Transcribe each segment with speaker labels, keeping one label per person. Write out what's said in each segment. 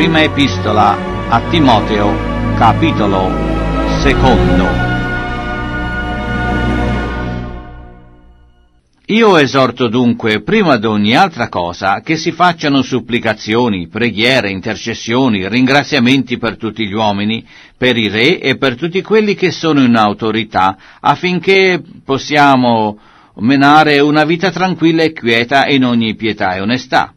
Speaker 1: prima epistola a Timoteo, capitolo secondo. Io esorto dunque, prima ogni altra cosa, che si facciano supplicazioni, preghiere, intercessioni, ringraziamenti per tutti gli uomini, per i re e per tutti quelli che sono in autorità, affinché possiamo menare una vita tranquilla e quieta in ogni pietà e onestà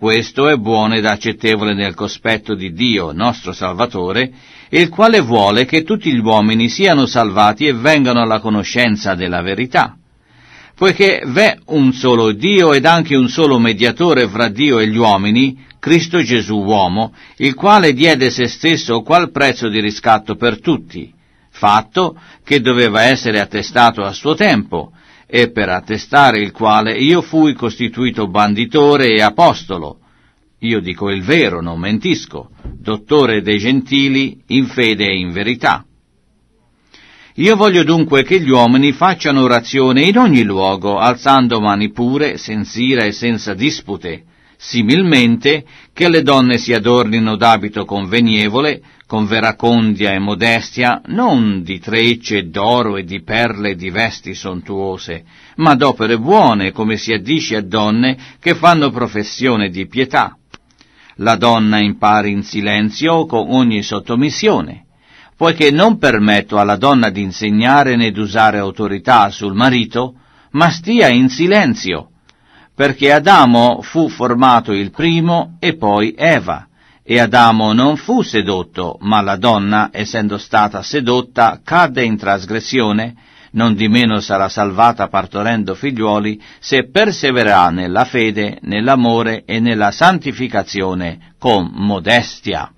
Speaker 1: questo è buono ed accettevole nel cospetto di Dio, nostro Salvatore, il quale vuole che tutti gli uomini siano salvati e vengano alla conoscenza della verità. Poiché v'è un solo Dio ed anche un solo mediatore fra Dio e gli uomini, Cristo Gesù uomo, il quale diede se stesso qual prezzo di riscatto per tutti, fatto che doveva essere attestato a suo tempo, e per attestare il quale io fui costituito banditore e apostolo. Io dico il vero, non mentisco, dottore dei gentili in fede e in verità. Io voglio dunque che gli uomini facciano orazione in ogni luogo, alzando mani pure, senza ira e senza dispute, similmente che le donne si adornino d'abito convenievole, con veracondia e modestia, non di trecce d'oro e di perle e di vesti sontuose, ma d'opere buone, come si addisce a donne che fanno professione di pietà. La donna impari in silenzio con ogni sottomissione, poiché non permetto alla donna di insegnare né d'usare autorità sul marito, ma stia in silenzio, perché Adamo fu formato il primo e poi Eva e Adamo non fu sedotto, ma la donna, essendo stata sedotta, cadde in trasgressione, non di meno sarà salvata partorendo figliuoli, se persevererà nella fede, nell'amore e nella santificazione con modestia.